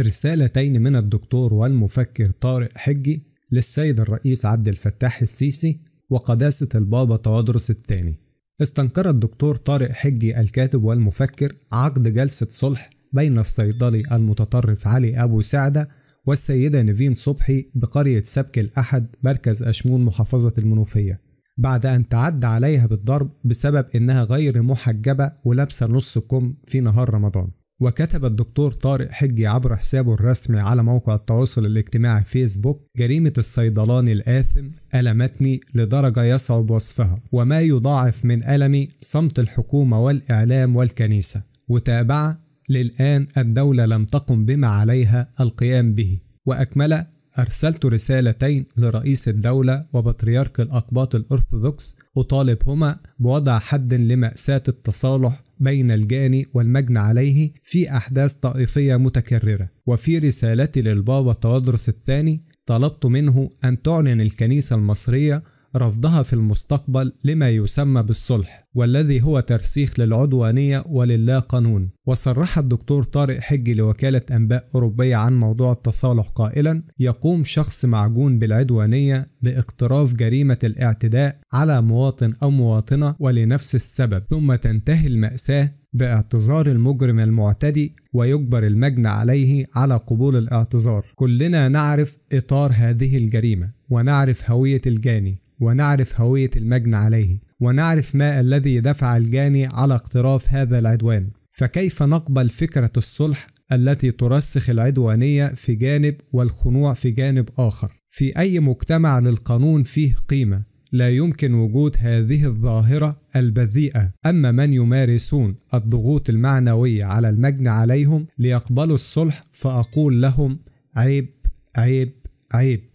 رسالتين من الدكتور والمفكر طارق حجي للسيد الرئيس عبد الفتاح السيسي وقداسة البابا توادرس الثاني استنكر الدكتور طارق حجي الكاتب والمفكر عقد جلسة صلح بين الصيدلي المتطرف علي أبو سعدة والسيدة نيفين صبحي بقرية سبك الأحد مركز أشمون محافظة المنوفية بعد أن تعدى عليها بالضرب بسبب إنها غير محجبة ولابسة نص كم في نهار رمضان وكتب الدكتور طارق حجي عبر حسابه الرسمي على موقع التواصل الاجتماعي فيسبوك جريمة الصيدلاني الآثم ألمتني لدرجة يصعب وصفها وما يضاعف من ألمي صمت الحكومة والإعلام والكنيسة وتابع للآن الدولة لم تقم بما عليها القيام به وأكمل أرسلت رسالتين لرئيس الدولة وبطريرك الأقباط الأرثوذكس أطالبهما بوضع حد لمأساة التصالح بين الجاني والمجني عليه في أحداث طائفية متكررة وفي رسالتي للبابا تودرس الثاني طلبت منه أن تعلن الكنيسة المصرية رفضها في المستقبل لما يسمى بالصلح والذي هو ترسيخ للعدوانية وللا قانون وصرح الدكتور طارق حجي لوكالة أنباء أوروبية عن موضوع التصالح قائلا يقوم شخص معجون بالعدوانية باقتراف جريمة الاعتداء على مواطن أو مواطنة ولنفس السبب ثم تنتهي المأساة باعتذار المجرم المعتدي ويجبر المجنى عليه على قبول الاعتذار كلنا نعرف إطار هذه الجريمة ونعرف هوية الجاني ونعرف هوية المجني عليه ونعرف ما الذي دفع الجاني على اقتراف هذا العدوان فكيف نقبل فكرة الصلح التي ترسخ العدوانية في جانب والخنوع في جانب آخر في أي مجتمع للقانون فيه قيمة لا يمكن وجود هذه الظاهرة البذيئة أما من يمارسون الضغوط المعنوية على المجني عليهم ليقبلوا الصلح فأقول لهم عيب عيب عيب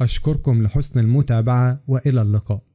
أشكركم لحسن المتابعة وإلى اللقاء